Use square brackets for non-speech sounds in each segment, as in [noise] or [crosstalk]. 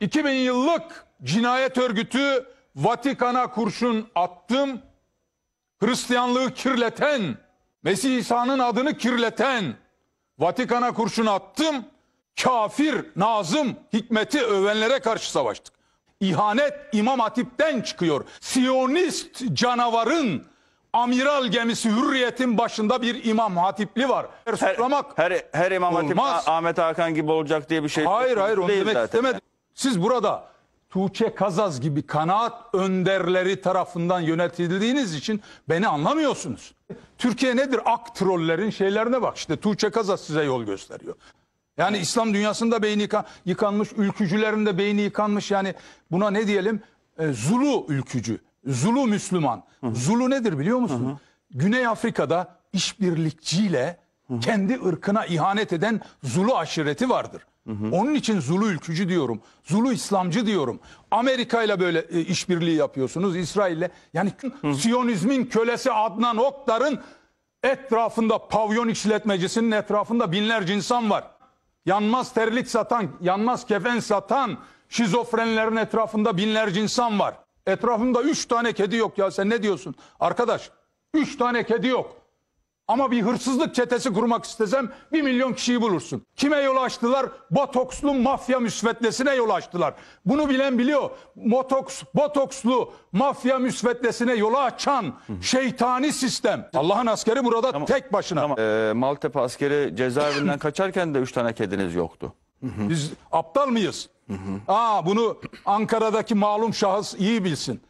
2000 yıllık cinayet örgütü Vatikan'a kurşun attım. Hristiyanlığı kirleten, Mesih İsa'nın adını kirleten Vatikan'a kurşun attım. Kafir, Nazım, Hikmet'i övenlere karşı savaştık. İhanet İmam Hatip'ten çıkıyor. Siyonist canavarın amiral gemisi Hürriyet'in başında bir İmam Hatipli var. Her, her, her, her İmam Hatip Ahmet Hakan gibi olacak diye bir şey hayır, hayır, onu demek zaten. istemedim. Siz burada Tuğçe Kazaz gibi kanaat önderleri tarafından yönetildiğiniz için beni anlamıyorsunuz. Türkiye nedir? Ak trollerin şeylerine bak. İşte Tuğçe Kazaz size yol gösteriyor. Yani İslam dünyasında beyni yıka, yıkanmış, ülkücülerin de beyni yıkanmış. Yani buna ne diyelim? E, Zulu ülkücü, Zulu Müslüman. Hı-hı. Zulu nedir biliyor musun? Hı-hı. Güney Afrika'da işbirlikçiyle Hı-hı. kendi ırkına ihanet eden Zulu aşireti vardır. Hı hı. Onun için Zulu ülkücü diyorum. Zulu İslamcı diyorum. Amerika ile böyle e, işbirliği yapıyorsunuz. İsraille. Yani hı hı. Siyonizmin kölesi Adnan Oktar'ın etrafında pavyon işletmecisinin etrafında binlerce insan var. Yanmaz terlik satan, yanmaz kefen satan şizofrenlerin etrafında binlerce insan var. Etrafımda üç tane kedi yok ya sen ne diyorsun? Arkadaş üç tane kedi yok. Ama bir hırsızlık çetesi kurmak istesem bir milyon kişiyi bulursun. Kime yol açtılar? Botokslu mafya müsveddesine yol açtılar. Bunu bilen biliyor. Motoks, botokslu mafya müsveddesine yolu açan şeytani sistem. Allah'ın askeri burada tamam, tek başına. Tamam. Ee, Maltepe askeri cezaevinden [clears throat] kaçarken de üç tane kediniz yoktu. Biz aptal mıyız? Aa, bunu Ankara'daki malum şahıs iyi bilsin.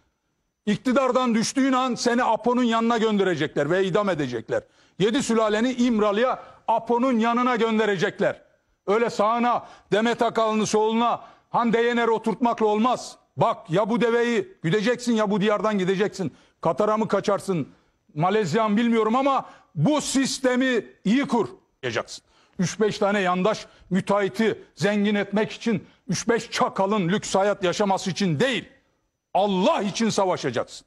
İktidardan düştüğün an seni Apo'nun yanına gönderecekler ve idam edecekler. Yedi sülaleni İmralı'ya Apo'nun yanına gönderecekler. Öyle sağına, Demet Akalın'ı soluna, Hande Yener oturtmakla olmaz. Bak ya bu deveyi gideceksin ya bu diyardan gideceksin. Katar'a mı kaçarsın? Malezya'm bilmiyorum ama bu sistemi iyi kur diyeceksin. 3-5 tane yandaş müteahhiti zengin etmek için 3-5 çakalın lüks hayat yaşaması için değil. Allah için savaşacaksın.